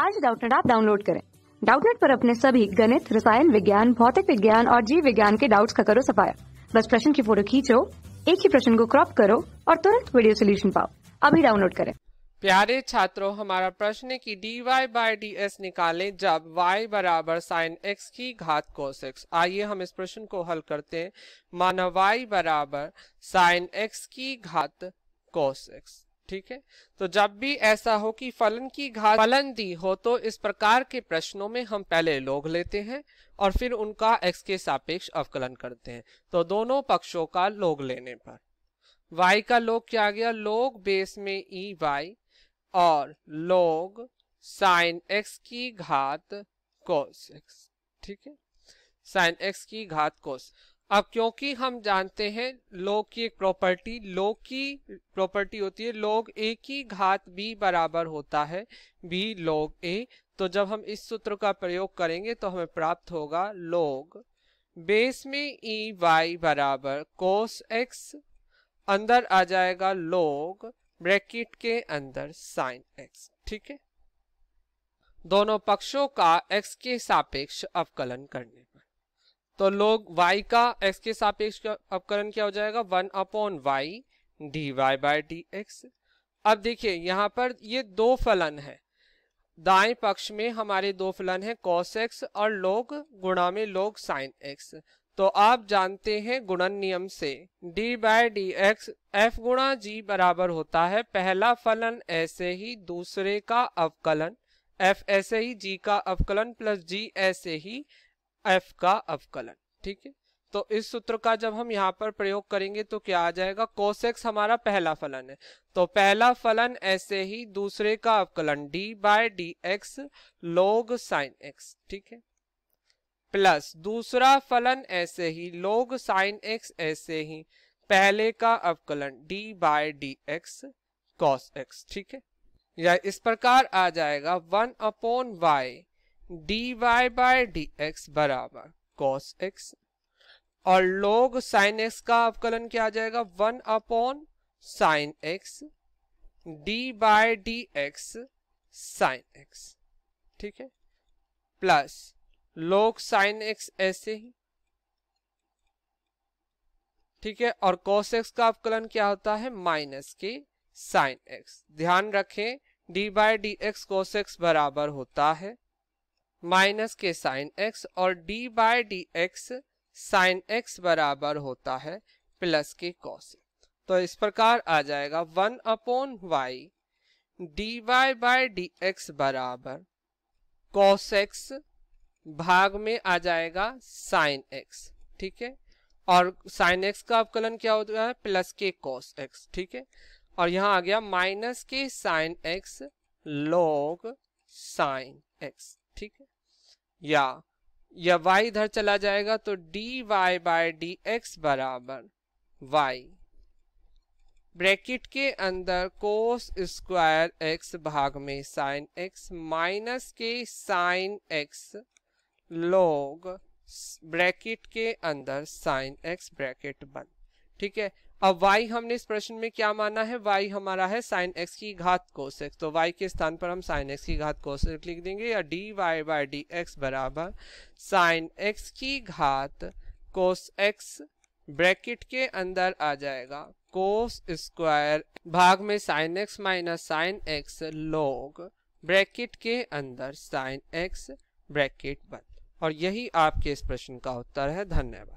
आज डाउटनेट आप डाउनलोड करें डाउटनेट पर अपने सभी गणित रसायन विज्ञान भौतिक विज्ञान और जीव विज्ञान के डाउट्स का करो सफाया बस प्रश्न की फोटो खींचो एक ही प्रश्न को क्रॉप करो और तुरंत वीडियो सोल्यूशन पाओ अभी डाउनलोड करें प्यारे छात्रों हमारा प्रश्न की D Y by D S निकाले जब y बराबर साइन एक्स की घात कोस एक्स आइए हम इस प्रश्न को हल करते हैं माना y बराबर साइन एक्स की घात कोस एक्स ठीक है तो जब भी ऐसा हो कि फलन की घात फलन दी हो तो इस प्रकार के प्रश्नों में हम पहले लोग लेते हैं और फिर उनका एक्स के सापेक्ष अवकलन करते हैं तो दोनों पक्षों का लोग लेने पर y का लोग क्या आ गया लोग बेस में ई e, वाई और लोग साइन x की घात कोस x ठीक है साइन x की घात कोस अब क्योंकि हम जानते हैं लोग की एक प्रॉपर्टी लोग की प्रॉपर्टी होती है लोग ए की घात बी बराबर होता है बी लोग ए तो जब हम इस सूत्र का प्रयोग करेंगे तो हमें प्राप्त होगा लोग बेस में ई e वाई बराबर कोस एक्स अंदर आ जाएगा लोग ब्रैकेट के अंदर साइन एक्स ठीक है दोनों पक्षों का एक्स के सापेक्ष अवकलन करने तो लोग y का x के सापेक्ष अपकरण क्या हो जाएगा one upon Y D Y by D X अब देखिए यहाँ पर ये दो फलन है दाएं पक्ष में हमारे दो फलन है cos x और लोग गुणा में लोग sin x तो आप जानते हैं गुणन नियम से d by D X F गुणा जी बराबर होता है पहला फलन ऐसे ही दूसरे का अवकलन f ऐसे ही g का अवकलन प्लस g ऐसे ही एफ का अवकलन ठीक है तो इस सूत्र का जब हम यहाँ पर प्रयोग करेंगे तो क्या आ जाएगा एक्स हमारा पहला फलन है तो पहला फलन ऐसे ही दूसरे का अवकलन D by D X log sine X ठीक है प्लस दूसरा फलन ऐसे ही लोग साइन एक्स ऐसे ही पहले का अवकलन D by D X cos X ठीक है या इस प्रकार आ जाएगा one upon Y D Y by D X बराबर कॉस एक्स और लोग साइन एक्स का अवकलन क्या आ जाएगा one upon sine X D by D X sine X ठीक है प्लस लोग साइन एक्स ऐसे ही ठीक है और कॉस एक्स का अवकलन क्या होता है माइनस के साइन एक्स ध्यान रखें D by D X cos X बराबर होता है माइनस के साइन एक्स और D by D X sine X बराबर होता है प्लस के कॉस तो इस प्रकार आ जाएगा one upon Y D Y by D X बराबर कॉस एक्स भाग में आ जाएगा साइन एक्स ठीक है और साइन एक्स का अवकलन क्या होता है प्लस के कॉस एक्स ठीक है और यहाँ आ गया माइनस के sine X log sine X ठीक है या या वाई इधर चला जाएगा तो D Y by D X बराबर वाई ब्रैकेट के अंदर कोस स्क्वायर एक्स भाग में साइन एक्स माइनस के साइन एक्स लोग ब्रैकेट के अंदर साइन एक्स ब्रैकेट बंद ठीक है अब y हमने इस प्रश्न में क्या माना है y हमारा है साइन एक्स की घात कोस एक्स तो y के स्थान पर हम साइन एक्स की घात कोश एक्स लिख देंगे या D Y by D X बराबर साइन एक्स की घात कोस एक्स ब्रैकेट के अंदर आ जाएगा कोस स्क्वायर भाग में sine X minus sine X log bracket के अंदर साइन एक्स ब्रैकेट बंद और यही आपके इस प्रश्न का उत्तर है धन्यवाद